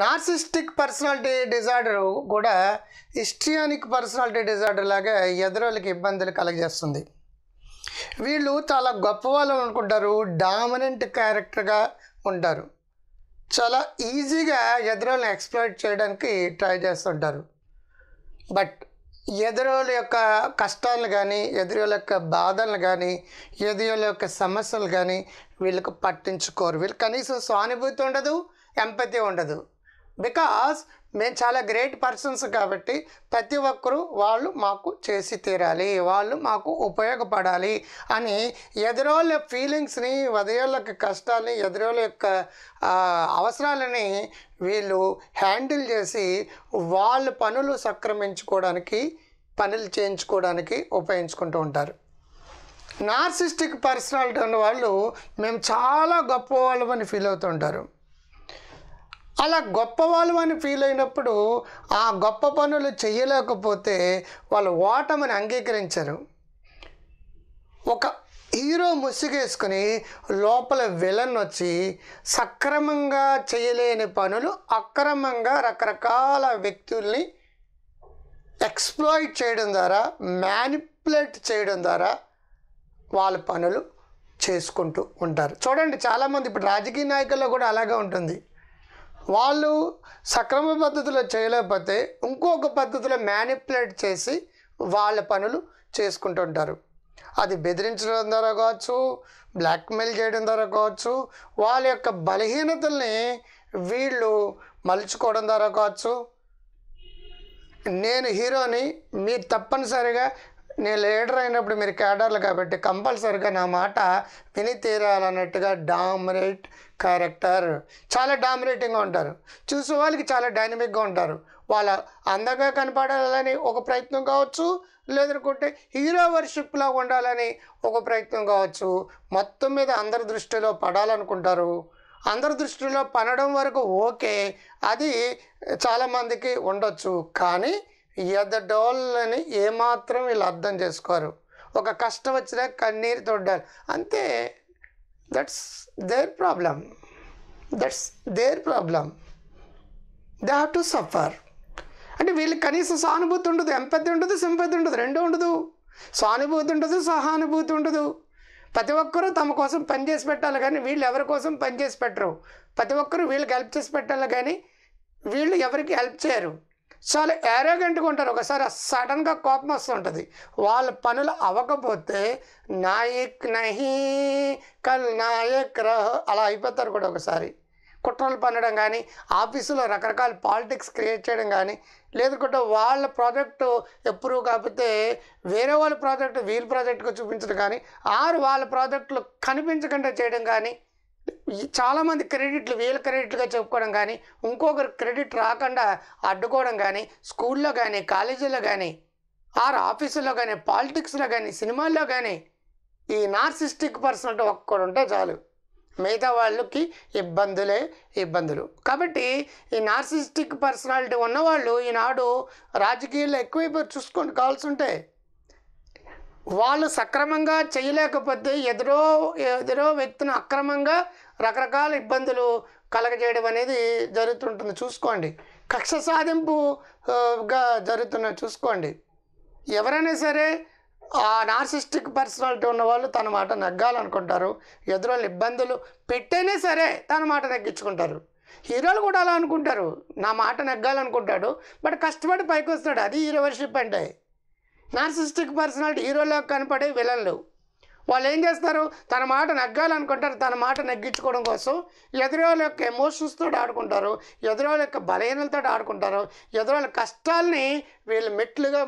narcissistic personality disorder కూడా హిస్టియానిక్ personality disorder లాగా ఎదురోళ్ళకి ఇబ్బందులు కలగజేస్తుంది వీళ్ళు చాలా గొప్ప వాళ్ళు అనుకుంటారు డామినెంట్ క్యారెక్టర్గా ఉంటారు చాలా ఈజీగా ఎదురోళ్ళని ఎక్స్ప్లోయిట్ చేయడానికి ట్రై చేస్తుంటారు బట్ ఎదురోళ్ళ యొక్క కష్టాలను కానీ ఎదురోళ్ళ యొక్క బాధలను కానీ ఎదురోళ్ళ యొక్క సమస్యలు కానీ వీళ్ళకు పట్టించుకోరు వీళ్ళు కనీసం సానుభూతి ఉండదు ఎంపతి ఉండదు బికాస్ మేము చాలా గ్రేట్ పర్సన్స్ కాబట్టి ప్రతి ఒక్కరూ వాళ్ళు మాకు చేసి తీరాలి వాళ్ళు మాకు ఉపయోగపడాలి అని ఎదురోళ్ళ ఫీలింగ్స్ని ఎదురోళ్ళకి కష్టాలని ఎదురోళ్ళ యొక్క అవసరాలని వీళ్ళు హ్యాండిల్ చేసి వాళ్ళ పనులు సక్రమించుకోవడానికి పనులు చేయించుకోవడానికి ఉపయోగించుకుంటూ ఉంటారు నార్సిస్టిక్ పర్సనాలిటీ ఉన్న వాళ్ళు మేము చాలా గొప్ప వాళ్ళమని ఫీల్ అవుతుంటారు అలా గొప్పవాళ్ళు అని ఫీల్ అయినప్పుడు ఆ గొప్ప పనులు చేయలేకపోతే వాళ్ళు ఓటమని అంగీకరించరు ఒక హీరో ముసుగేసుకుని లోపల విలన్ వచ్చి సక్రమంగా చేయలేని పనులు అక్రమంగా రకరకాల వ్యక్తుల్ని ఎక్స్ప్లోయిట్ చేయడం ద్వారా మ్యానిపులేట్ చేయడం ద్వారా వాళ్ళ పనులు చేసుకుంటూ ఉంటారు చూడండి చాలామంది ఇప్పుడు రాజకీయ నాయకుల్లో కూడా అలాగే ఉంటుంది వాళ్ళు సక్రమ పద్ధతిలో చేయలేకపోతే ఇంకొక పద్ధతిలో మ్యానిపులేట్ చేసి వాళ్ళ పనులు చేసుకుంటుంటారు అది బెదిరించడం ద్వారా కావచ్చు బ్లాక్మెయిల్ చేయడం ద్వారా కావచ్చు వాళ్ళ యొక్క బలహీనతల్ని వీళ్ళు మలుచుకోవడం ద్వారా కావచ్చు నేను హీరోని మీరు తప్పనిసరిగా నేను లీడర్ అయినప్పుడు మీరు కేడర్లు కాబట్టి కంపల్సరీగా నా మాట విని తీరాలన్నట్టుగా డామినేట్ క్యారెక్టర్ చాలా డామినేటింగ్గా ఉంటారు చూసే వాళ్ళకి చాలా డైనమిక్గా ఉంటారు వాళ్ళ అందంగా కనపడాలని ఒక ప్రయత్నం కావచ్చు లేదనుకుంటే హీరో వర్షిప్లా ఉండాలని ఒక ప్రయత్నం కావచ్చు మొత్తం మీద అందరి దృష్టిలో పడాలనుకుంటారు అందరి దృష్టిలో పనడం వరకు ఓకే అది చాలామందికి ఉండొచ్చు కానీ ఎదడోళ్ళని ఏమాత్రం వీళ్ళు అర్థం చేసుకోరు ఒక కష్టం వచ్చినా కన్నీరు తొడ్డారు అంతే that's their problem that's their problem they have to suffer అంటే వీళ్ళు కనీసం సానుభూతి ఉండదు ఎంపతి ఉండదు సింపతి ఉండదు రెండు ఉండదు సానుభూతి ఉండదు సహానుభూతి ఉండదు ప్రతి ఒక్కరూ తమ కోసం పని చేసి పెట్టాలి కానీ వీళ్ళు ఎవరి కోసం పని చేసి పెట్టరు ప్రతి ఒక్కరూ వీళ్ళకి హెల్ప్ చేసి పెట్టాలి కానీ వీళ్ళు ఎవరికి హెల్ప్ చేయరు చాలా యారోగెంట్గా ఉంటారు ఒకసారి సడన్గా కోపం వస్తుంటుంది వాళ్ళ పనులు అవ్వకపోతే నాయక్ నహి కల్ నాయక్ రహ్ అలా అయిపోతారు కూడా ఒకసారి కుట్రలు పన్నడం కానీ ఆఫీసులో రకరకాల పాలిటిక్స్ క్రియేట్ చేయడం కానీ లేదుకుంటే వాళ్ళ ప్రాజెక్టు ఎప్పుడు కాకపోతే వేరే వాళ్ళ ప్రాజెక్టు వీళ్ళ ప్రాజెక్ట్గా చూపించడం కానీ ఆరు వాళ్ళ ప్రాజెక్టులు కనిపించకుండా చేయడం కానీ చాలామంది క్రెడిట్లు వీళ్ళ క్రెడిట్లుగా చెప్పుకోవడం కానీ ఇంకొకరు క్రెడిట్ రాకుండా అడ్డుకోవడం కానీ స్కూల్లో కానీ కాలేజీలో కానీ ఆర్ ఆఫీసులో కానీ పాలిటిక్స్లో కానీ సినిమాల్లో కానీ ఈ నార్సిస్టిక్ పర్సనాలిటీ ఒక్కడు ఉంటే చాలు మిగతా వాళ్ళకి ఇబ్బందులే ఇబ్బందులు కాబట్టి ఈ నార్సిస్టిక్ పర్సనాలిటీ ఉన్నవాళ్ళు ఈనాడు రాజకీయాల్లో ఎక్కువైపోయి చూసుకోండి కావాల్సి ఉంటే వాళ్ళు సక్రమంగా చేయలేకపోతే ఎదురో ఎదురో వ్యక్తిని అక్రమంగా రకరకాల ఇబ్బందులు కలగజేయడం అనేది జరుగుతుంటుంది చూసుకోండి కక్ష సాధింపుగా జరుగుతున్న చూసుకోండి ఎవరైనా సరే ఆ నార్సిస్టిక్ పర్సనాలిటీ ఉన్న వాళ్ళు తన మాట నగ్గాలనుకుంటారు ఎదురోళ్ళు ఇబ్బందులు పెట్టేనే సరే తన మాట నెగ్గించుకుంటారు హీరోలు కూడా అలా అనుకుంటారు నా మాట నగ్గాలనుకుంటాడు బట్ కష్టపడి పైకి వస్తాడు అది హీరోవర్షిప్ అంటే నార్సిస్టిక్ పర్సనాలిటీ హీరోలో కనపడే విలన్లు వాళ్ళు ఏం చేస్తారు తన మాట నగ్గాలనుకుంటారు తన మాట నగ్గించుకోవడం కోసం ఎదురోళ్ళ యొక్క ఎమోషన్స్తో ఆడుకుంటారు ఎదురోళ్ళ యొక్క బలహీనలతో ఆడుకుంటారు ఎదురోళ్ళ కష్టాలని వీళ్ళు మెట్లుగా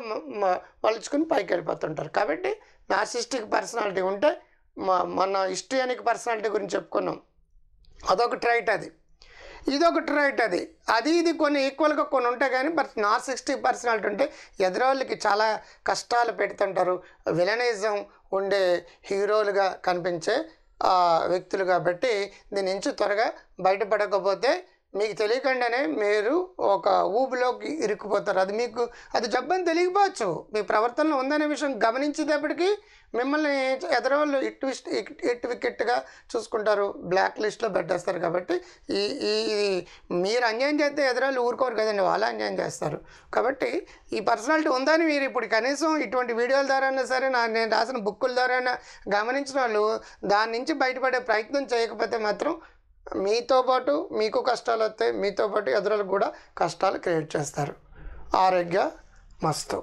మలుచుకుని పైకి వెళ్ళిపోతుంటారు కాబట్టి నార్సిస్టిక్ పర్సనాలిటీ ఉంటే మన హిస్టరియనిక్ పర్సనాలిటీ గురించి చెప్పుకున్నాం అదొక ట్రైట్ అది ఇది ఒక ట్రైట్ అది అది ఇది కొన్ని ఈక్వల్గా కొన్ని ఉంటాయి కానీ బట్ నాట్ సిక్స్టీ పర్సనాలిటీ ఉంటే ఎదురోళ్ళకి చాలా కష్టాలు పెడుతుంటారు విలనిజం ఉండే హీరోలుగా కనిపించే వ్యక్తులు కాబట్టి దీని నుంచి త్వరగా బయటపడకపోతే మీకు తెలియకుండానే మీరు ఒక ఊబులోకి ఇరుక్కుపోతారు అది మీకు అది జబ్బని తెలియకపోవచ్చు మీ ప్రవర్తనలో ఉందనే విషయం గమనించేటప్పటికీ మిమ్మల్ని ఎదరవాళ్ళు విస్ట్ ఇట్ వికెట్గా చూసుకుంటారు బ్లాక్ లిస్ట్లో పెట్టేస్తారు కాబట్టి ఈ ఈ మీరు అన్యాయం చేస్తే ఎదరాళ్ళు ఊరుకోరు కదండి వాళ్ళు అన్యాయం చేస్తారు కాబట్టి ఈ పర్సనాలిటీ ఉందని మీరు ఇప్పుడు కనీసం ఇటువంటి వీడియోల ద్వారా సరే నా నేను రాసిన బుక్కుల ద్వారా గమనించిన వాళ్ళు దాని నుంచి బయటపడే ప్రయత్నం చేయకపోతే మాత్రం మీతో పాటు మీకు కష్టాలు వస్తాయి మీతో పాటు ఎదురులకు కూడా కష్టాలు క్రియేట్ చేస్తారు ఆరోగ్య మస్తు